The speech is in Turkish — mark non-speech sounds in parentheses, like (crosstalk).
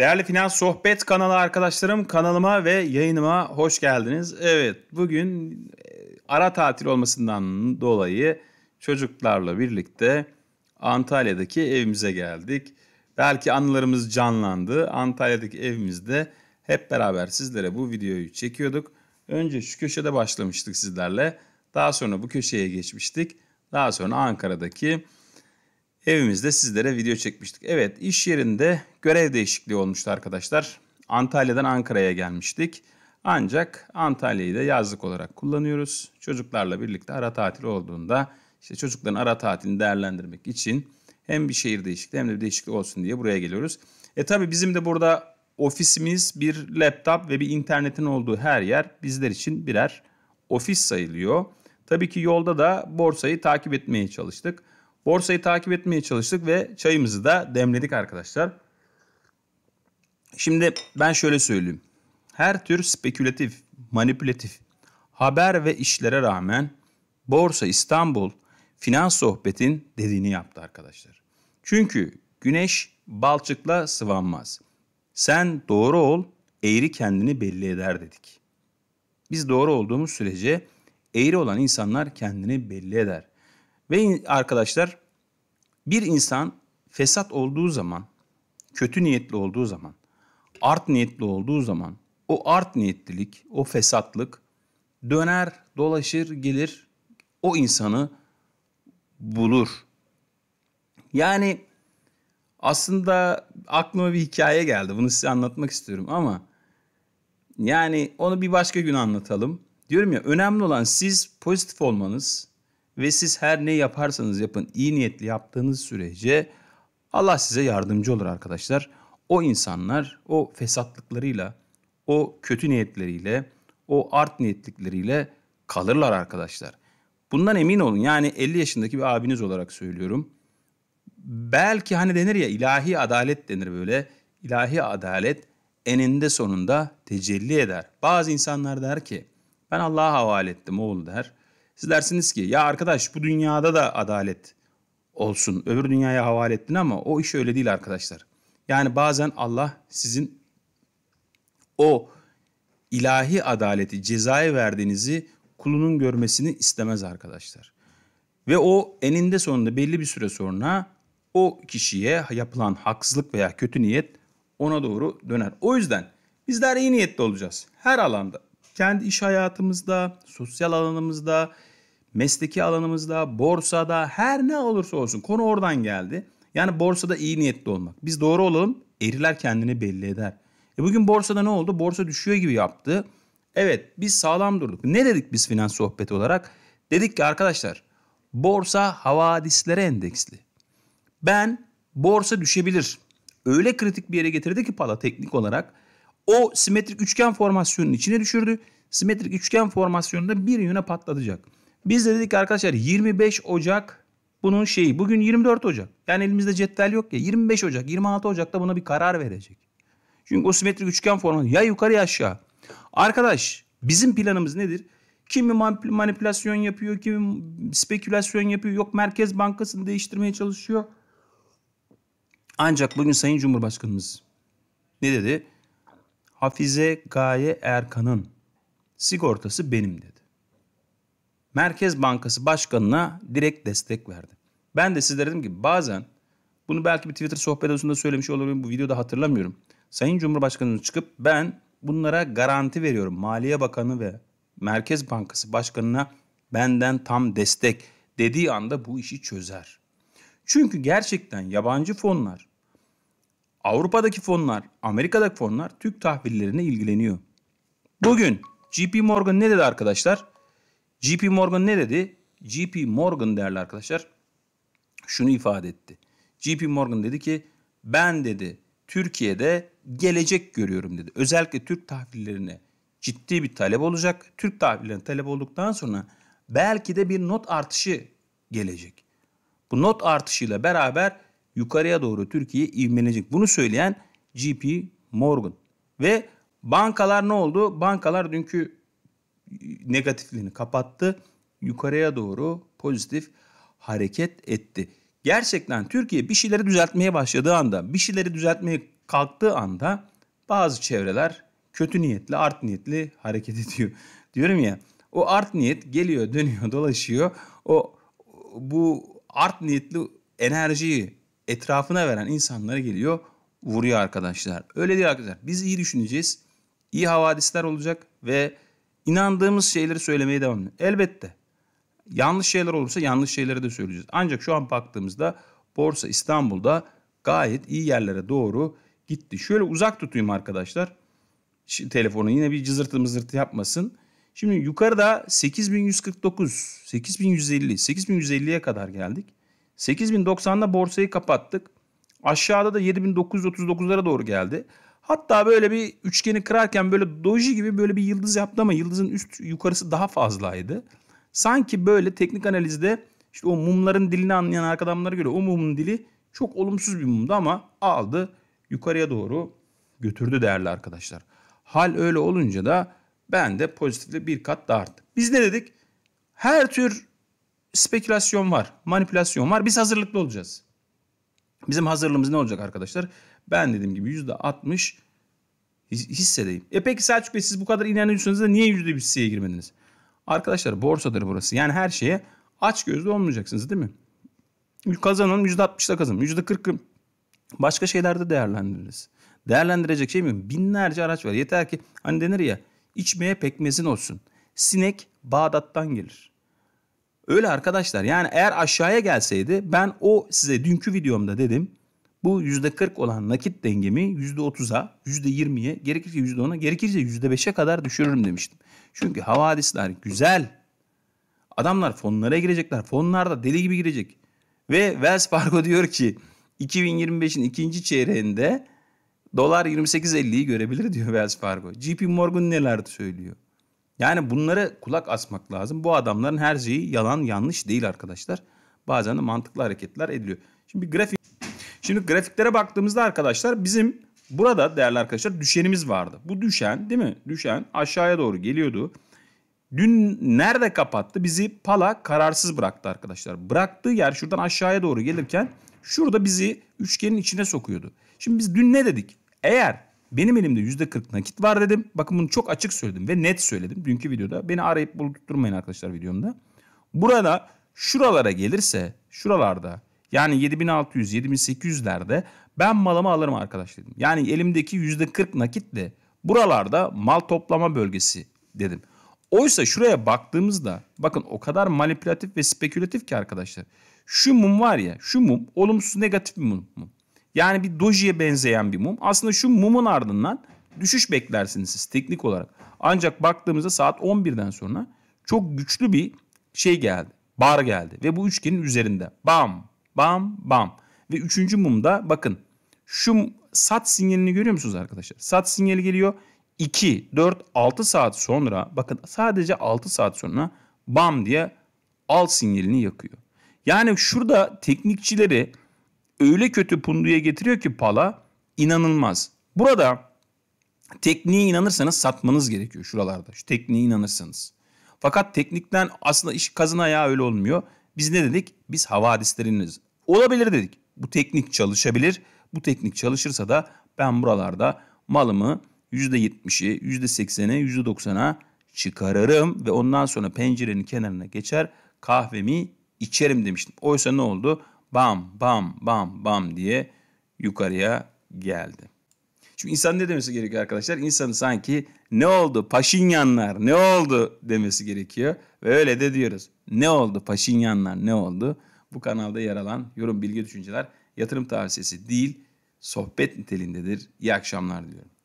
Değerli Finans Sohbet kanalı arkadaşlarım kanalıma ve yayınıma hoş geldiniz. Evet bugün e, ara tatil olmasından dolayı çocuklarla birlikte Antalya'daki evimize geldik. Belki anılarımız canlandı. Antalya'daki evimizde hep beraber sizlere bu videoyu çekiyorduk. Önce şu köşede başlamıştık sizlerle. Daha sonra bu köşeye geçmiştik. Daha sonra Ankara'daki Evimizde sizlere video çekmiştik. Evet iş yerinde görev değişikliği olmuştu arkadaşlar. Antalya'dan Ankara'ya gelmiştik. Ancak Antalya'yı da yazlık olarak kullanıyoruz. Çocuklarla birlikte ara tatil olduğunda işte çocukların ara tatilini değerlendirmek için hem bir şehir değişikliği hem de bir değişiklik olsun diye buraya geliyoruz. E tabi bizim de burada ofisimiz bir laptop ve bir internetin olduğu her yer bizler için birer ofis sayılıyor. Tabii ki yolda da borsayı takip etmeye çalıştık. Borsayı takip etmeye çalıştık ve çayımızı da demledik arkadaşlar. Şimdi ben şöyle söyleyeyim. Her tür spekülatif, manipülatif haber ve işlere rağmen Borsa İstanbul Finans Sohbet'in dediğini yaptı arkadaşlar. Çünkü güneş balçıkla sıvanmaz. Sen doğru ol, eğri kendini belli eder dedik. Biz doğru olduğumuz sürece eğri olan insanlar kendini belli eder. Ve arkadaşlar bir insan fesat olduğu zaman, kötü niyetli olduğu zaman, art niyetli olduğu zaman o art niyetlilik, o fesatlık döner, dolaşır, gelir o insanı bulur. Yani aslında aklıma bir hikaye geldi. Bunu size anlatmak istiyorum ama yani onu bir başka gün anlatalım. Diyorum ya önemli olan siz pozitif olmanız, ve siz her ne yaparsanız yapın iyi niyetli yaptığınız sürece Allah size yardımcı olur arkadaşlar. O insanlar o fesatlıklarıyla, o kötü niyetleriyle, o art niyetlikleriyle kalırlar arkadaşlar. Bundan emin olun. Yani 50 yaşındaki bir abiniz olarak söylüyorum. Belki hani denir ya ilahi adalet denir böyle. İlahi adalet eninde sonunda tecelli eder. Bazı insanlar der ki ben Allah'a havale ettim oğul der. Siz dersiniz ki ya arkadaş bu dünyada da adalet olsun. Öbür dünyaya havale ettin ama o iş öyle değil arkadaşlar. Yani bazen Allah sizin o ilahi adaleti, cezayı verdiğinizi kulunun görmesini istemez arkadaşlar. Ve o eninde sonunda belli bir süre sonra o kişiye yapılan haksızlık veya kötü niyet ona doğru döner. O yüzden bizler iyi niyetli olacağız her alanda kendi iş hayatımızda, sosyal alanımızda, mesleki alanımızda, borsada her ne olursa olsun konu oradan geldi. Yani borsada iyi niyetli olmak. Biz doğru olalım eriler kendini belli eder. E bugün borsada ne oldu? Borsa düşüyor gibi yaptı. Evet biz sağlam durduk. Ne dedik biz finans sohbeti olarak? Dedik ki arkadaşlar borsa havadislere endeksli. Ben borsa düşebilir. Öyle kritik bir yere getirdi ki Pala teknik olarak o simetrik üçgen formasyonun içine düşürdü. Simetrik üçgen formasyonunda bir yöne patlatacak. Biz de dedik arkadaşlar 25 Ocak bunun şeyi. Bugün 24 Ocak. Yani elimizde cetvel yok ya. 25 Ocak, 26 Ocak'ta buna bir karar verecek. Çünkü o simetrik üçgen formu ya yukarı ya aşağı. Arkadaş bizim planımız nedir? Kimi manipülasyon yapıyor, kimi spekülasyon yapıyor. Yok Merkez Bankası'nı değiştirmeye çalışıyor. Ancak bugün Sayın Cumhurbaşkanımız ne dedi? Hafize Gaye Erkan'ın sigortası benim dedi. Merkez Bankası Başkanı'na direkt destek verdi. Ben de sizlere dedim ki bazen bunu belki bir Twitter sohbet odasında söylemiş olabilirim bu videoda hatırlamıyorum. Sayın Cumhurbaşkanı çıkıp ben bunlara garanti veriyorum. Maliye Bakanı ve Merkez Bankası Başkanı'na benden tam destek dediği anda bu işi çözer. Çünkü gerçekten yabancı fonlar Avrupa'daki fonlar, Amerika'daki fonlar Türk tahvillerine ilgileniyor. Bugün JP Morgan ne dedi arkadaşlar? JP Morgan ne dedi? JP Morgan değerli arkadaşlar şunu ifade etti. JP Morgan dedi ki ben dedi Türkiye'de gelecek görüyorum dedi. Özellikle Türk tahvillerine ciddi bir talep olacak. Türk tahvillerine talep olduktan sonra belki de bir not artışı gelecek. Bu not artışıyla beraber yukarıya doğru Türkiye ivmelenecek. Bunu söyleyen JP Morgan. Ve bankalar ne oldu? Bankalar dünkü negatifliğini kapattı. Yukarıya doğru pozitif hareket etti. Gerçekten Türkiye bir şeyleri düzeltmeye başladığı anda, bir şeyleri düzeltmeye kalktığı anda bazı çevreler kötü niyetli, art niyetli hareket ediyor. (laughs) Diyorum ya o art niyet geliyor, dönüyor, dolaşıyor. O bu art niyetli enerjiyi etrafına veren insanlara geliyor vuruyor arkadaşlar. Öyle değil arkadaşlar. Biz iyi düşüneceğiz. İyi havadisler olacak ve inandığımız şeyleri söylemeye devam ediyoruz. Elbette. Yanlış şeyler olursa yanlış şeyleri de söyleyeceğiz. Ancak şu an baktığımızda Borsa İstanbul'da gayet iyi yerlere doğru gitti. Şöyle uzak tutayım arkadaşlar. Şimdi telefonu yine bir cızırtı mızırtı yapmasın. Şimdi yukarıda 8149, 8150, 8150'ye kadar geldik. 8090'da borsayı kapattık. Aşağıda da 7939'lara doğru geldi. Hatta böyle bir üçgeni kırarken böyle doji gibi böyle bir yıldız yaptı ama yıldızın üst yukarısı daha fazlaydı. Sanki böyle teknik analizde işte o mumların dilini anlayan arkadaşlara göre o mumun dili çok olumsuz bir mumdu ama aldı yukarıya doğru götürdü değerli arkadaşlar. Hal öyle olunca da ben de pozitifle bir kat daha arttı. Biz ne dedik? Her tür spekülasyon var, manipülasyon var. Biz hazırlıklı olacağız. Bizim hazırlığımız ne olacak arkadaşlar? Ben dediğim gibi yüzde altmış hissedeyim. E peki Selçuk Bey siz bu kadar inanıyorsunuz da niye %1 hisseye girmediniz? Arkadaşlar borsadır burası. Yani her şeye aç gözlü olmayacaksınız değil mi? Kazanın %60'da kazanın. %40'ı başka şeylerde değerlendiririz. Değerlendirecek şey mi? Binlerce araç var. Yeter ki hani denir ya içmeye pekmezin olsun. Sinek Bağdat'tan gelir. Öyle arkadaşlar yani eğer aşağıya gelseydi ben o size dünkü videomda dedim. Bu %40 olan nakit dengemi %30'a, %20'ye, gerekirse %10'a, gerekirse %5'e kadar düşürürüm demiştim. Çünkü havadisler güzel. Adamlar fonlara girecekler. fonlar da deli gibi girecek. Ve Wells Fargo (laughs) diyor ki 2025'in ikinci çeyreğinde dolar 28.50'yi görebilir diyor Wells Fargo. JP Morgan neler söylüyor? Yani bunlara kulak asmak lazım. Bu adamların her şeyi yalan yanlış değil arkadaşlar. Bazen de mantıklı hareketler ediliyor. Şimdi grafik Şimdi grafiklere baktığımızda arkadaşlar bizim burada değerli arkadaşlar düşenimiz vardı. Bu düşen değil mi? Düşen aşağıya doğru geliyordu. Dün nerede kapattı? Bizi pala kararsız bıraktı arkadaşlar. Bıraktığı yer şuradan aşağıya doğru gelirken şurada bizi üçgenin içine sokuyordu. Şimdi biz dün ne dedik? Eğer benim elimde yüzde %40 nakit var dedim. Bakın bunu çok açık söyledim ve net söyledim dünkü videoda. Beni arayıp buldurtmayın arkadaşlar videomda. Burada şuralara gelirse şuralarda yani 7600 7800'lerde ben malımı alırım arkadaş dedim. Yani elimdeki yüzde %40 nakitle buralarda mal toplama bölgesi dedim. Oysa şuraya baktığımızda bakın o kadar manipülatif ve spekülatif ki arkadaşlar. Şu mum var ya şu mum olumsuz negatif bir mum. Yani bir dojiye benzeyen bir mum. Aslında şu mumun ardından düşüş beklersiniz siz teknik olarak. Ancak baktığımızda saat 11'den sonra çok güçlü bir şey geldi. Bar geldi ve bu üçgenin üzerinde bam bam bam. Ve üçüncü mumda bakın şu sat sinyalini görüyor musunuz arkadaşlar? Sat sinyali geliyor 2, 4, 6 saat sonra bakın sadece 6 saat sonra bam diye al sinyalini yakıyor. Yani şurada teknikçileri öyle kötü punduya getiriyor ki pala inanılmaz. Burada tekniğe inanırsanız satmanız gerekiyor şuralarda. Şu tekniğe inanırsanız. Fakat teknikten aslında iş kazın ayağı öyle olmuyor. Biz ne dedik? Biz havadisleriniz olabilir dedik. Bu teknik çalışabilir. Bu teknik çalışırsa da ben buralarda malımı %70'i, %80'i, %90'a çıkarırım ve ondan sonra pencerenin kenarına geçer kahvemi içerim demiştim. Oysa ne oldu? bam bam bam bam diye yukarıya geldi. Şimdi insan ne demesi gerekiyor arkadaşlar? İnsanın sanki ne oldu paşinyanlar ne oldu demesi gerekiyor. Ve öyle de diyoruz. Ne oldu paşinyanlar ne oldu? Bu kanalda yer alan yorum bilgi düşünceler yatırım tavsiyesi değil sohbet nitelindedir. İyi akşamlar diliyorum.